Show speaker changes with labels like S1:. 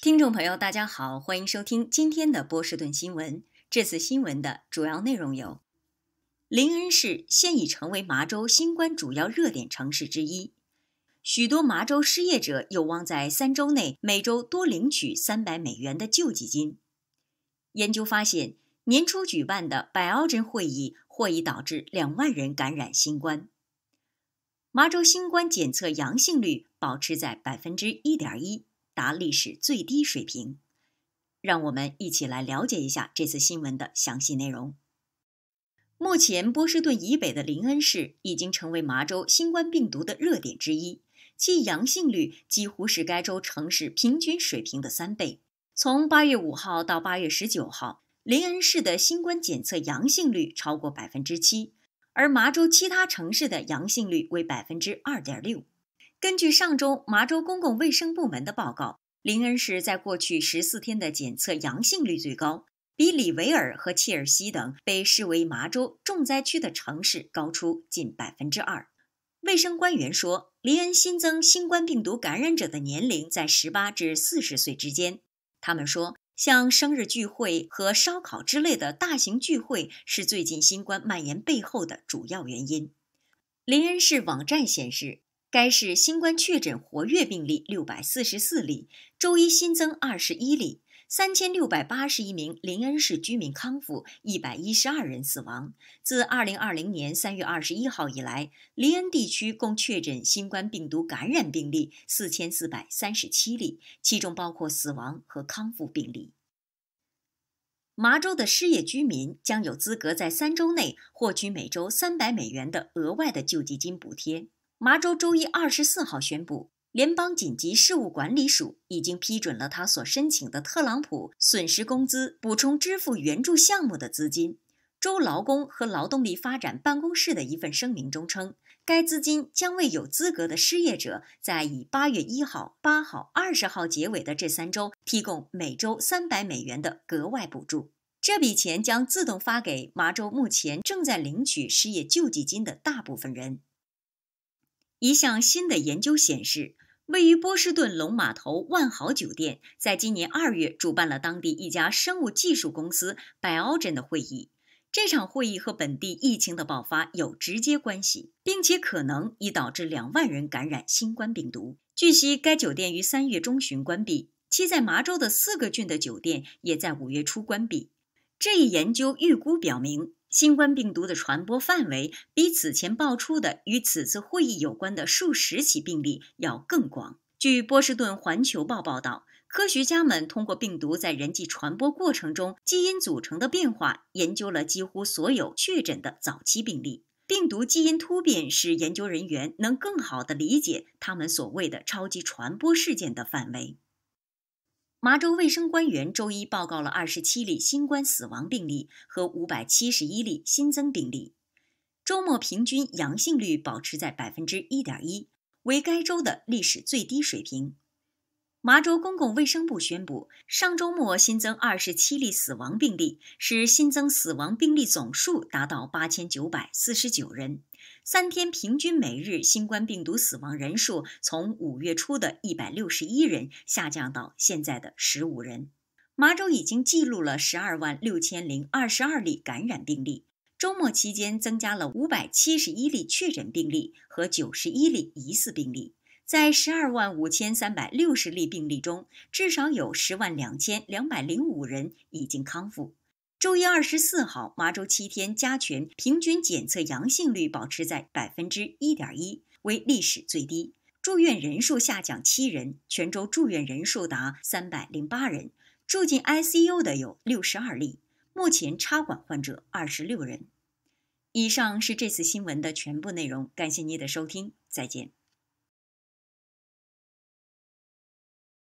S1: 听众朋友，大家好，欢迎收听今天的波士顿新闻。这次新闻的主要内容有：林恩市现已成为麻州新冠主要热点城市之一；许多麻州失业者有望在三周内每周多领取三百美元的救济金；研究发现，年初举办的百奥针会议或已导致两万人感染新冠；麻州新冠检测阳性率保持在百分之一点一。达历史最低水平，让我们一起来了解一下这次新闻的详细内容。目前，波士顿以北的林恩市已经成为麻州新冠病毒的热点之一，其阳性率几乎是该州城市平均水平的三倍。从八月五号到八月十九号，林恩市的新冠检测阳性率超过百分之七，而麻州其他城市的阳性率为百分之二点六。根据上周麻州公共卫生部门的报告，林恩市在过去十四天的检测阳性率最高，比里维尔和切尔西等被视为麻州重灾区的城市高出近百分之二。卫生官员说，林恩新增新冠病毒感染者的年龄在十八至四十岁之间。他们说，像生日聚会和烧烤之类的大型聚会是最近新冠蔓延背后的主要原因。林恩市网站显示。该市新冠确诊活跃病例六百四十四例，周一新增二十一例。三千六百八十一名林恩市居民康复，一百一十二人死亡。自二零二零年三月二十一号以来，林恩地区共确诊新冠病毒感染病例四千四百三十七例，其中包括死亡和康复病例。麻州的失业居民将有资格在三周内获取每周三百美元的额外的救济金补贴。麻州周一二十四号宣布，联邦紧急事务管理署已经批准了他所申请的特朗普损失工资补充支付援助项目的资金。州劳工和劳动力发展办公室的一份声明中称，该资金将为有资格的失业者在以八月一号、八号、二十号结尾的这三周提供每周三百美元的额外补助。这笔钱将自动发给麻州目前正在领取失业救济金的大部分人。一项新的研究显示，位于波士顿龙码头万豪酒店在今年二月主办了当地一家生物技术公司 Biogen 的会议。这场会议和本地疫情的爆发有直接关系，并且可能已导致两万人感染新冠病毒。据悉，该酒店于三月中旬关闭。其在麻州的四个郡的酒店也在五月初关闭。这一研究预估表明。新冠病毒的传播范围比此前爆出的与此次会议有关的数十起病例要更广。据波士顿环球报报道，科学家们通过病毒在人际传播过程中基因组成的变化，研究了几乎所有确诊的早期病例。病毒基因突变使研究人员能更好地理解他们所谓的超级传播事件的范围。麻州卫生官员周一报告了二十七例新冠死亡病例和五百七十一例新增病例。周末平均阳性率保持在百分之一点一，为该州的历史最低水平。麻州公共卫生部宣布，上周末新增二十七例死亡病例，使新增死亡病例总数达到八千九百四十九人。三天平均每日新冠病毒死亡人数从五月初的一百六十一人下降到现在的十五人。麻州已经记录了十二万六千零二十二例感染病例，周末期间增加了五百七十一例确诊病例和九十一例疑似病例。在十二万五千三百六十例病例中，至少有十万两千两百零五人已经康复。周一二十四号，麻州七天加权平均检测阳性率保持在百分之一点一，为历史最低。住院人数下降七人，全州住院人数达三百零八人，住进 ICU 的有六十二例，目前插管患者二十六人。以上是这次新闻的全部内容，感谢您的收听，再见。